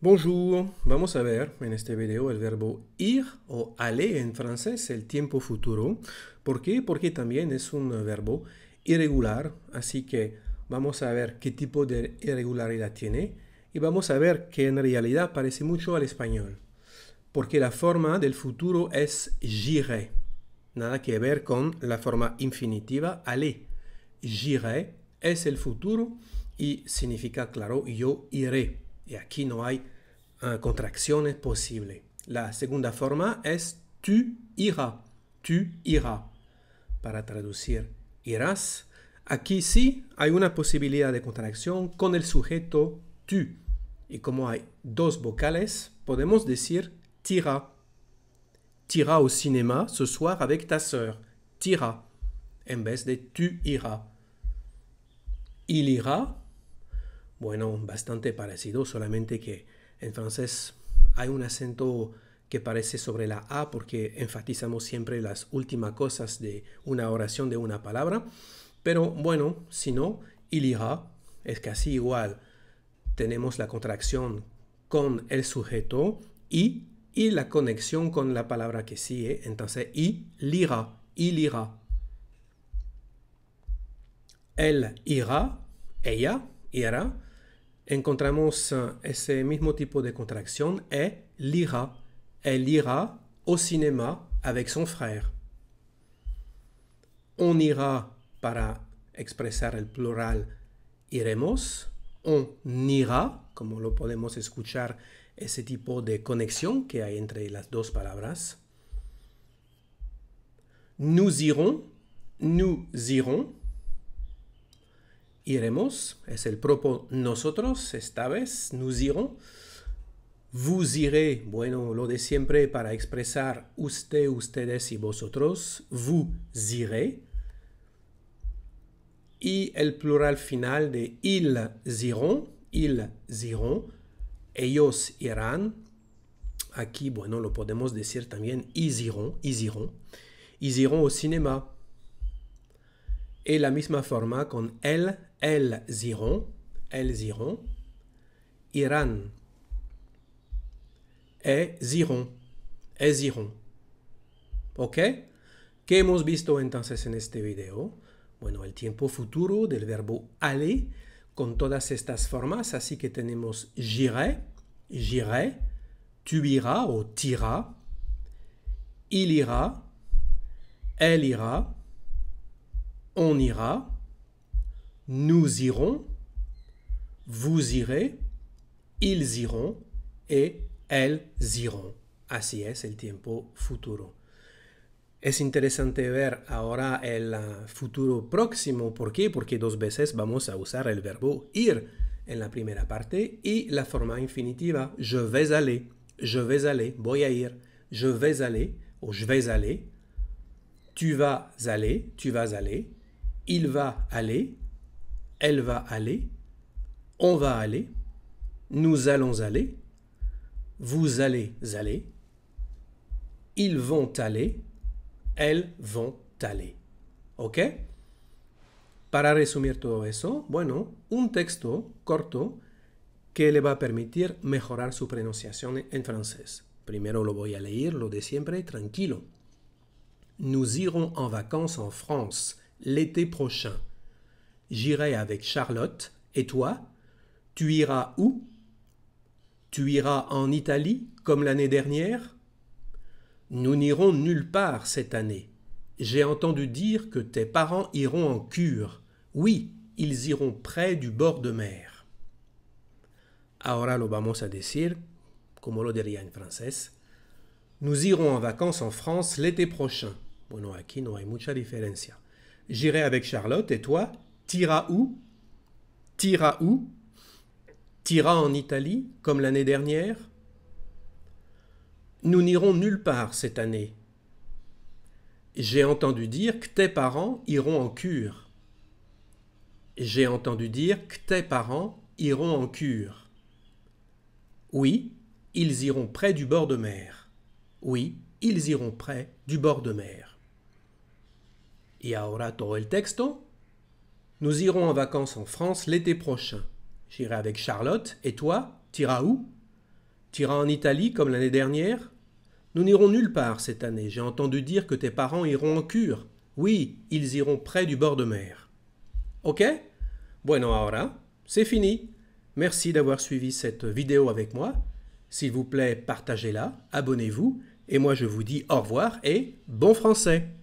Bonjour, vamos a ver en este video el verbo ir o aller en francés, el tiempo futuro. ¿Por qué? Porque también es un verbo irregular, así que vamos a ver qué tipo de irregularidad tiene y vamos a ver que en realidad parece mucho al español, porque la forma del futuro es j'irai, nada que ver con la forma infinitiva aller. J'irai es el futuro y significa, claro, yo iré. Y aquí no hay eh, contracciones posibles. La segunda forma es tu irás, tu irás. Para traducir irás, aquí sí hay una posibilidad de contracción con el sujeto tu Y como hay dos vocales, podemos decir tira. Tira au cinéma ce soir avec ta soeur Tira. En vez de tu ira. Il ira bueno, bastante parecido, solamente que en francés hay un acento que parece sobre la A porque enfatizamos siempre las últimas cosas de una oración de una palabra. Pero bueno, si no, il ira es casi igual. Tenemos la contracción con el sujeto y, y la conexión con la palabra que sigue. Entonces, il ira, ira. Él irá, ella irá encontramos eh, ese mismo tipo de contracción. Elle ira. Elle ira au cinéma avec son frère. On ira para expresar el plural iremos. On ira, como lo podemos escuchar, ese tipo de conexión que hay entre las dos palabras. Nous irons, nous irons. iremos, es el propio nosotros, esta vez, nous irons. Vous irez, bueno, lo de siempre para expresar usted, ustedes y vosotros, vous irez. Y el plural final de ils iront, ils iront, ellos irán. Aquí, bueno, lo podemos decir también, ils iront, ils iront. Ils iront au cine et la misma forma con él, elles iront, elles iront, irán, es iront, es iront. ¿Ok? ¿Qué hemos visto entonces en este video? Bueno, el tiempo futuro del verbo aller con todas estas formas, así que tenemos j'irai, j'irai, tu iras o tira, il ira, elle ira, on ira, nous irons, vous irez, ils iront et elles iront. Así es el tiempo futuro. Es interesante ver ahora el ah, futuro próximo. ¿Por qué? Porque dos veces vamos a usar el verbo ir en la primera parte y la forma infinitiva. Je vais aller, je vais aller, voy a ir, je vais aller ou je vais aller. Tu vas aller, tu vas aller, il va aller, elle va aller, on va aller, nous allons aller, vous allez aller, ils vont aller, elles vont aller. ¿Ok? Para resumir todo eso, bueno, un texto corto que le va a permitir mejorar su pronunciación en francés. Primero lo voy a leer, lo de siempre, tranquilo. Nous irons en vacances en France l'été prochain. J'irai avec Charlotte. Et toi Tu iras où Tu iras en Italie comme l'année dernière Nous n'irons nulle part cette année. J'ai entendu dire que tes parents iront en cure. Oui, ils iront près du bord de mer. Ahora lo vamos a decir, como lo diría en francés. Nous irons en vacances en France l'été prochain. Bueno, aquí no hay mucha diferencia. J'irai avec Charlotte et toi T'iras où T'iras où T'iras en Italie, comme l'année dernière Nous n'irons nulle part cette année. J'ai entendu dire que tes parents iront en cure. J'ai entendu dire que tes parents iront en cure. Oui, ils iront près du bord de mer. Oui, ils iront près du bord de mer. Et ahora todo el texto. Nous irons en vacances en France l'été prochain. J'irai avec Charlotte et toi, t'iras où T'iras en Italie comme l'année dernière Nous n'irons nulle part cette année. J'ai entendu dire que tes parents iront en cure. Oui, ils iront près du bord de mer. Ok Bueno ahora, c'est fini. Merci d'avoir suivi cette vidéo avec moi. S'il vous plaît, partagez-la, abonnez-vous, et moi je vous dis au revoir et bon français